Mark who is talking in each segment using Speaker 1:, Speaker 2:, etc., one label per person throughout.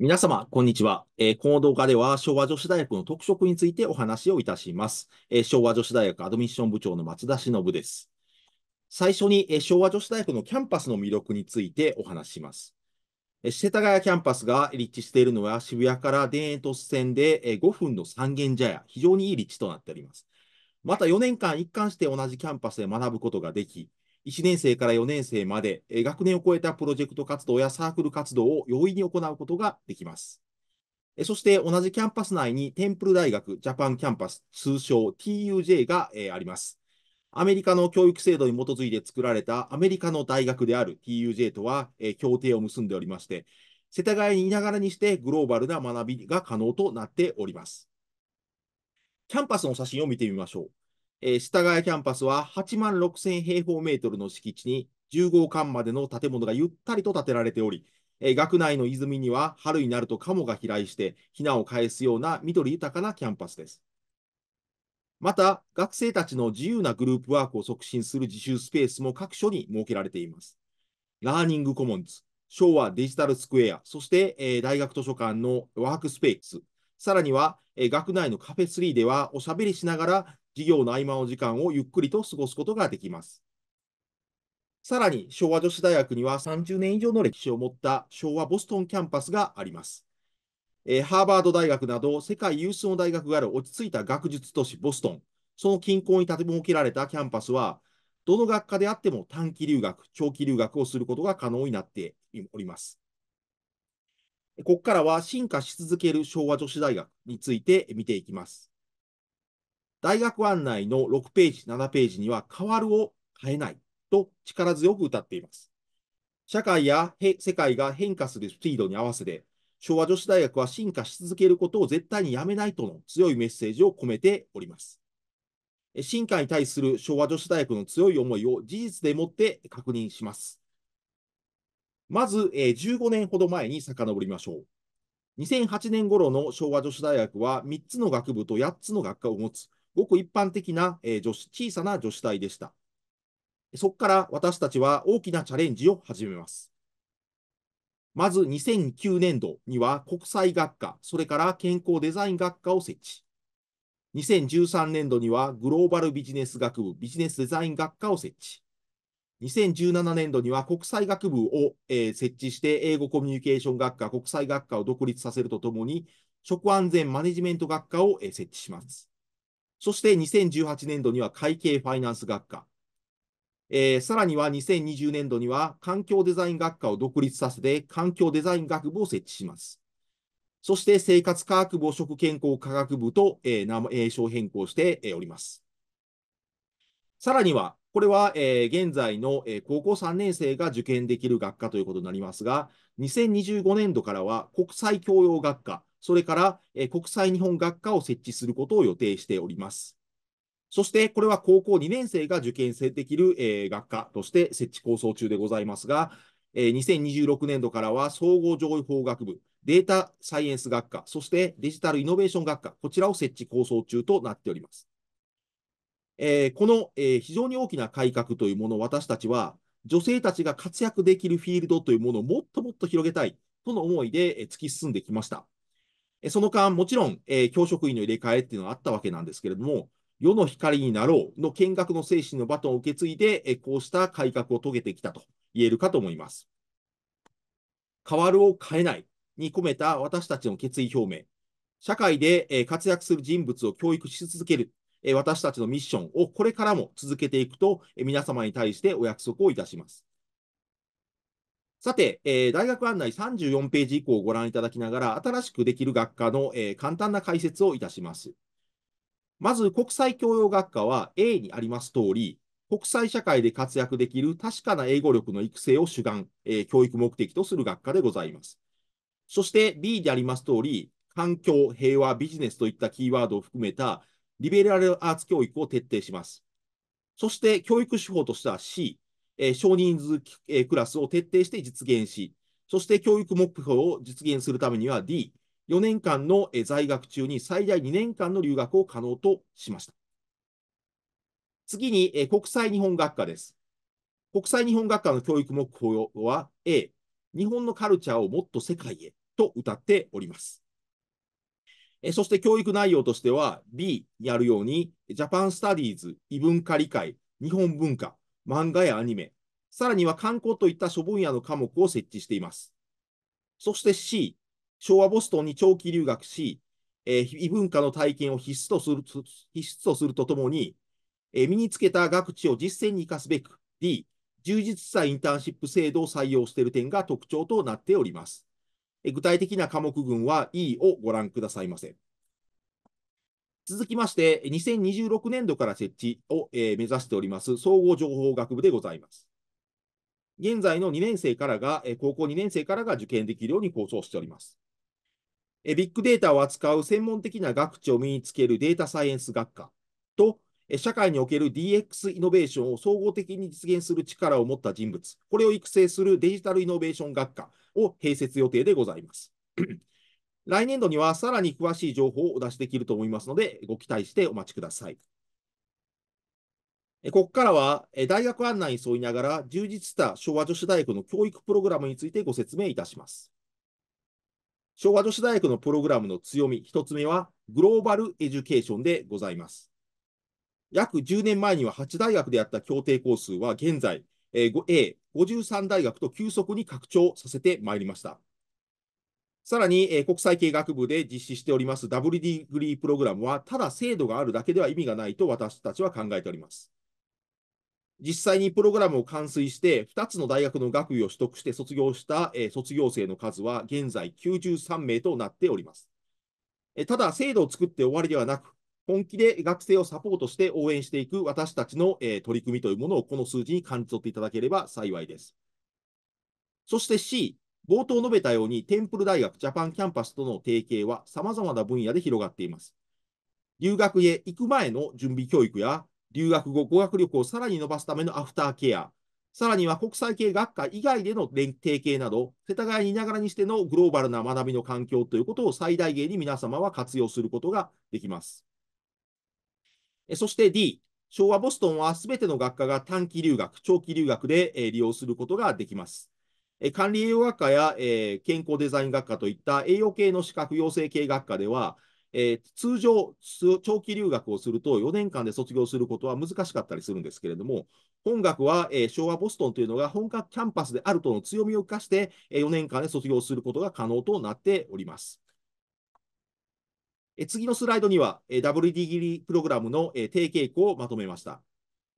Speaker 1: 皆様、こんにちは、えー、この動画では昭和女子大学の特色についてお話をいたします。えー、昭和女子大学アドミッション部長の松田忍です。最初に、えー、昭和女子大学のキャンパスの魅力についてお話しします。世田谷キャンパスが立地しているのは渋谷から田園都市線で5分の三軒茶屋、非常にいい立地となっております。また4年間一貫して同じキャンパスで学ぶことができ、1年生から4年生まで、え学年を超えたプロジェクト活動やサークル活動を容易に行うことができます。えそして同じキャンパス内にテンプル大学ジャパンキャンパス、通称 TUJ が、えあります。アメリカの教育制度に基づいて作られたアメリカの大学である TUJ とは、え協定を結んでおりまして、世田谷にいながらにしてグローバルな学びが可能となっております。キャンパスの写真を見てみましょう。えー、下キャンパスは8万6000平方メートルの敷地に1 0号館までの建物がゆったりと建てられており、えー、学内の泉には春になると鴨が飛来してなを返すような緑豊かなキャンパスです。また、学生たちの自由なグループワークを促進する自習スペースも各所に設けられています。ラーニングコモンズ、昭和デジタルスクエア、そして、えー、大学図書館のワークスペース、さらには、えー、学内のカフェ3ではおしゃべりしながら授業の合間の時間をゆっくりと過ごすことができます。さらに、昭和女子大学には30年以上の歴史を持った昭和ボストンキャンパスがあります。えー、ハーバード大学など世界有数の大学がある落ち着いた学術都市ボストン、その近郊に建て設けられたキャンパスは、どの学科であっても短期留学、長期留学をすることが可能になっております。ここからは進化し続ける昭和女子大学について見ていきます。大学案内の6ページ、7ページには変わるを変えないと力強く歌っています。社会や世界が変化するスピードに合わせて、昭和女子大学は進化し続けることを絶対にやめないとの強いメッセージを込めております。進化に対する昭和女子大学の強い思いを事実でもって確認します。まず、15年ほど前に遡りましょう。2008年頃の昭和女子大学は3つの学部と8つの学科を持つごく一般的な、えー、女子小さな女子体でした。そこから私たちは大きなチャレンジを始めます。まず2009年度には国際学科、それから健康デザイン学科を設置。2013年度にはグローバルビジネス学部ビジネスデザイン学科を設置。2017年度には国際学部を、えー、設置して英語コミュニケーション学科、国際学科を独立させるとともに、食安全マネジメント学科を、えー、設置します。そして2018年度には会計ファイナンス学科、えー、さらには2020年度には環境デザイン学科を独立させて環境デザイン学部を設置します。そして生活科学部を食健康科学部と、えー、名名称変更しております。さらには、これは、えー、現在の、えー、高校3年生が受験できる学科ということになりますが、2025年度からは国際教養学科、それから、え国際日本学科を設置することを予定しております。そして、これは高校2年生が受験生できる、え学科として設置構想中でございますが、え2026年度からは総合情報学部、データサイエンス学科、そしてデジタルイノベーション学科、こちらを設置構想中となっております。えこの、え非常に大きな改革というものを私たちは、女性たちが活躍できるフィールドというものをもっともっと広げたいとの思いで、え突き進んできました。その間、もちろん、えー、教職員の入れ替えっていうのがあったわけなんですけれども、世の光になろうの見学の精神のバトンを受け継いで、えこうした改革を遂げてきたと言えるかと思います。変わるを変えないに込めた私たちの決意表明、社会で、え活躍する人物を教育し続ける、え私たちのミッションをこれからも続けていくと、え皆様に対してお約束をいたします。さて、えー、大学案内34ページ以降をご覧いただきながら、新しくできる学科の、えー、簡単な解説をいたします。まず、国際教養学科は A にあります通り、国際社会で活躍できる確かな英語力の育成を主眼、えー、教育目的とする学科でございます。そして B であります通り、環境、平和、ビジネスといったキーワードを含めたリベラルアーツ教育を徹底します。そして教育手法としては C、えー、少人数、えー、クラスを徹底して実現し、そして教育目標を実現するためには D、4年間の、えー、在学中に最大2年間の留学を可能としました。次に、えー、国際日本学科です。国際日本学科の教育目標は A、日本のカルチャーをもっと世界へと歌っております。えそして教育内容としては B にあるように、ジャパンスタディーズ、異文化理解、日本文化、漫画やアニメ、さらには観光といった諸分野の科目を設置しています。そして C、昭和ボストンに長期留学し、えー、異文化の体験を必須とする必須とするとともに、えー、身につけた学知を実践に生かすべく D、充実したインターンシップ制度を採用している点が特徴となっております。えー、具体的な科目群は E をご覧くださいませ。続きまして、2026年度から設置を、えー、目指しております、総合情報学部でございます。現在の2年生からが、え高校2年生からが受験できるように構想しております。えビッグデータを扱う専門的な学知を身につけるデータサイエンス学科と、社会における DX イノベーションを総合的に実現する力を持った人物、これを育成するデジタルイノベーション学科を併設予定でございます。来年度にはさらに詳しい情報をお出しできると思いますので、ご期待してお待ちください。ここからは、大学案内に沿いながら、充実した昭和女子大学の教育プログラムについてご説明いたします。昭和女子大学のプログラムの強み、1つ目は、グローバルエデュケーションでございます。約10年前には8大学であった協定校数は現在、A53 大学と急速に拡張させてまいりました。さらに、えー、国際経学部で実施しております W ディグリープログラムは、ただ制度があるだけでは意味がないと私たちは考えております。実際にプログラムを完遂して、2つの大学の学位を取得して卒業した、えー、卒業生の数は現在93名となっております。えー、ただ、制度を作って終わりではなく、本気で学生をサポートして応援していく私たちの、えー、取り組みというものをこの数字に感じ取っていただければ幸いです。そして C、冒頭述べたように、テンプル大学ジャパンキャンパスとの提携は様々な分野で広がっています。留学へ行く前の準備教育や、留学後語学力をさらに伸ばすためのアフターケア、さらには国際系学科以外での提携など、世田谷にいながらにしてのグローバルな学びの環境ということを最大限に皆様は活用することができます。そして D、昭和ボストンはすべての学科が短期留学、長期留学で利用することができます。え管理栄養学科や、え健康デザイン学科といった栄養系の資格養成系学科では、え通常、長期留学をすると4年間で卒業することは難しかったりするんですけれども、本学は、え昭和ボストンというのが本格キャンパスであるとの強みを生かして、え4年間で卒業することが可能となっております。え次のスライドには、え WD プログラムの、え定傾向をまとめました。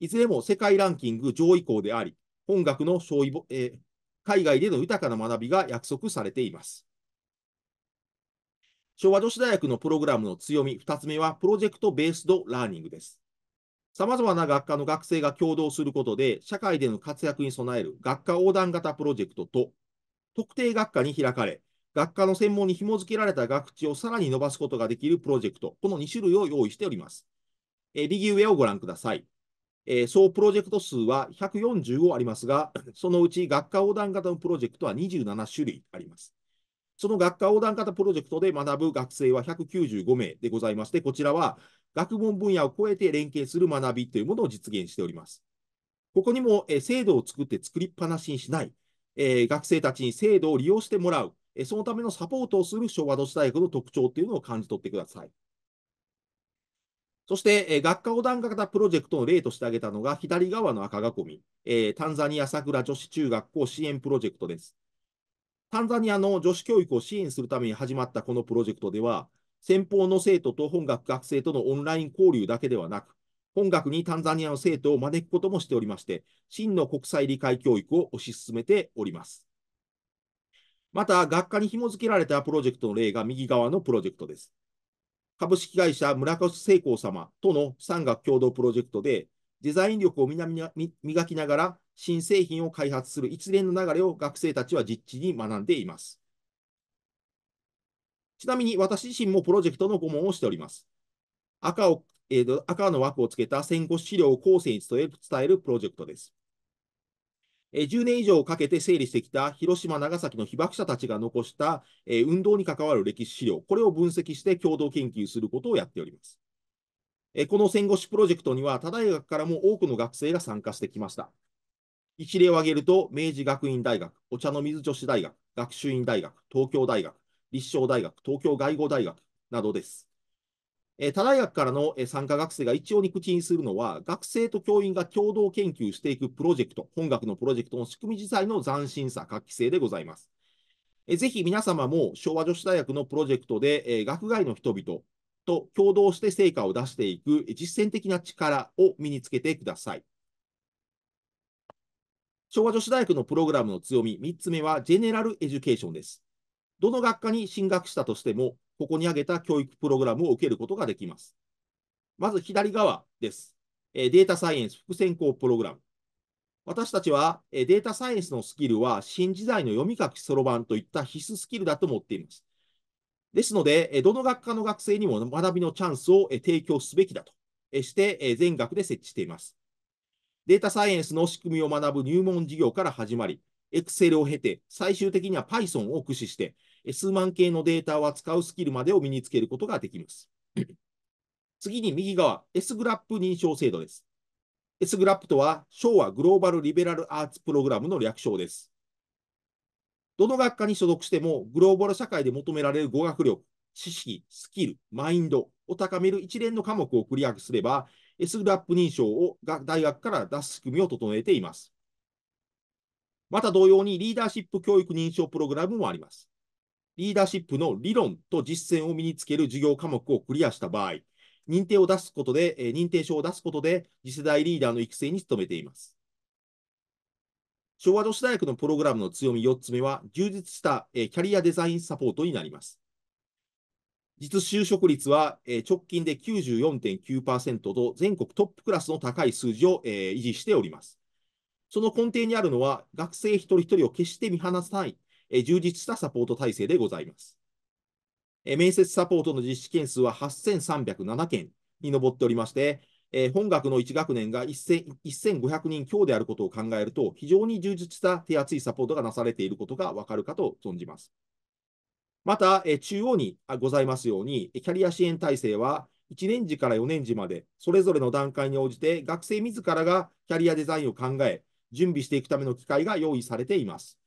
Speaker 1: いずれも世界ランキング上位校であり、本学の勝利、え海外での豊かな学びが約束されています。昭和女子大学のプログラムの強み2つ目はプロジェクトベースドラーニングです。様々な学科の学生が共同することで、社会での活躍に備える学科横断型プロジェクトと、特定学科に開かれ、学科の専門に紐付けられた学地をさらに伸ばすことができるプロジェクト、この2種類を用意しております。え右上をご覧ください。えー、総プロジェクト数は145ありますが、そのうち学科横断型のプロジェクトは27種類あります。その学科横断型プロジェクトで学ぶ学生は195名でございまして、こちらは学問分野を超えて連携する学びというものを実現しております。ここにも、えー、制度を作って作りっぱなしにしない、えー、学生たちに制度を利用してもらう、えー、そのためのサポートをする昭和都市大学の特徴というのを感じ取ってください。そして、えー、学科横断型プロジェクトの例として挙げたのが、左側の赤囲み、えー、タンザニア桜女子中学校支援プロジェクトです。タンザニアの女子教育を支援するために始まったこのプロジェクトでは、先方の生徒と本学学生とのオンライン交流だけではなく、本学にタンザニアの生徒を招くこともしておりまして、真の国際理解教育を推し進めております。また、学科に紐付けられたプロジェクトの例が右側のプロジェクトです。株式会社村越製鋼様との産学共同プロジェクトで、デザイン力を磨きながら新製品を開発する一連の流れを学生たちは実地に学んでいます。ちなみに私自身もプロジェクトの顧問をしております。赤を、えー、赤の枠をつけた戦後資料を後世に伝えるプロジェクトです。え10年以上かけて整理してきた広島、長崎の被爆者たちが残した、え運動に関わる歴史資料、これを分析して共同研究することをやっております。えこの戦後史プロジェクトには、他大学からも多くの学生が参加してきました。一例を挙げると、明治学院大学、お茶の水女子大学、学習院大学、東京大学、立正大学、東京外語大学などです。え他大学からの、え参加学生が一応に口にするのは、学生と教員が共同研究していくプロジェクト、本学のプロジェクトの仕組み自体の斬新さ、画期性でございます。えぜひ皆様も昭和女子大学のプロジェクトで、え学外の人々と共同して成果を出していく実践的な力を身につけてください。昭和女子大学のプログラムの強み、3つ目はジェネラルエデュケーションです。どの学科に進学したとしても、ここに挙げた教育プログラムを受けることができます。まず左側です。データサイエンス副専攻プログラム。私たちはデータサイエンスのスキルは新時代の読み書きそろばんといった必須スキルだと思っています。ですので、どの学科の学生にも学びのチャンスを提供すべきだとして全学で設置しています。データサイエンスの仕組みを学ぶ入門授業から始まり、Excel を経て、最終的には Python を駆使して、数万系のデータを扱うスキルまでを身につけることができます。次に右側、S グラップ認証制度です。S グラップとは、昭和グローバルリベラルアーツプログラムの略称です。どの学科に所属しても、グローバル社会で求められる語学力、知識、スキル、マインドを高める一連の科目をクリアすれば、S グラップ認証をが大学から出す仕組みを整えています。また同様にリーダーシップ教育認証プログラムもあります。リーダーシップの理論と実践を身につける授業科目をクリアした場合、認定を出すことで、え認定証を出すことで、次世代リーダーの育成に努めています。昭和女子大学のプログラムの強み4つ目は、充実した、えキャリアデザインサポートになります。実就職率は、え直近で94.9%と全国トップクラスの高い数字を、え維持しております。その根底にあるのは、学生一人一人を決して見放さないえ充実したサポート体制でございます。え面接サポートの実施件数は8307件に上っておりまして、え本学の1学年が1500人強であることを考えると、非常に充実した手厚いサポートがなされていることがわかるかと存じます。また、え中央にございますように、キャリア支援体制は、1年次から4年次まで、それぞれの段階に応じて、学生自らがキャリアデザインを考え、準備していくための機会が用意されています。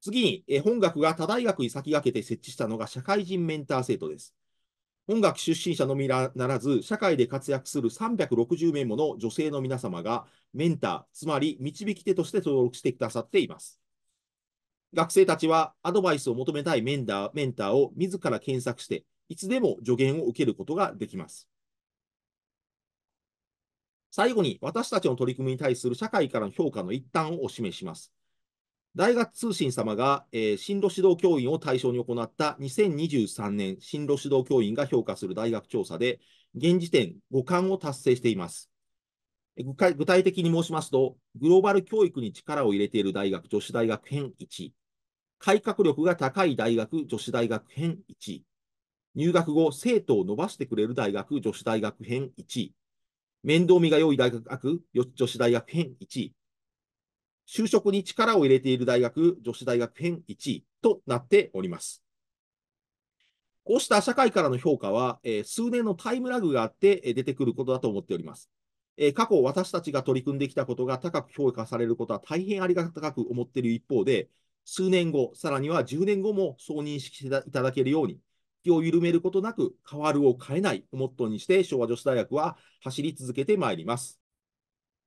Speaker 1: 次に、え本学が他大学に先駆けて設置したのが社会人メンター制度です。本学出身者のみならず、社会で活躍する360名もの女性の皆様が、メンター、つまり導き手として登録してくださっています。学生たちはアドバイスを求めたいメンダーメンターを自ら検索して、いつでも助言を受けることができます。最後に、私たちの取り組みに対する社会からの評価の一端をお示します。大学通信様が、えー、進路指導教員を対象に行った2023年進路指導教員が評価する大学調査で、現時点5冠を達成しています。具体的に申しますと、グローバル教育に力を入れている大学女子大学編1、改革力が高い大学女子大学編1、入学後生徒を伸ばしてくれる大学女子大学編1、面倒見が良い大学女子大学編1、就職に力を入れている大学、女子大学編1位となっております。こうした社会からの評価は、え数年のタイムラグがあって、え出てくることだと思っております。え過去、私たちが取り組んできたことが高く評価されることは大変ありがたく思っている一方で、数年後、さらには10年後もそう認識していただけるように、気を緩めることなく、変わるを変えないをモットーにして、昭和女子大学は走り続けてまいります。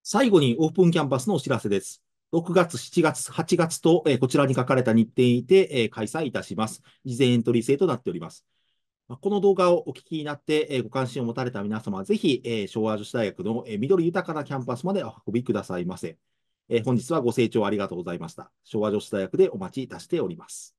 Speaker 1: 最後にオープンキャンパスのお知らせです。6月、7月、8月と、えこちらに書かれた日程にて、え開催いたします。事前エントリー制となっております。まこの動画をお聞きになって、えご関心を持たれた皆様は、ぜひ、え昭和女子大学の、え緑豊かなキャンパスまでお運びくださいませ。え本日はご清聴ありがとうございました。昭和女子大学でお待ちいたしております。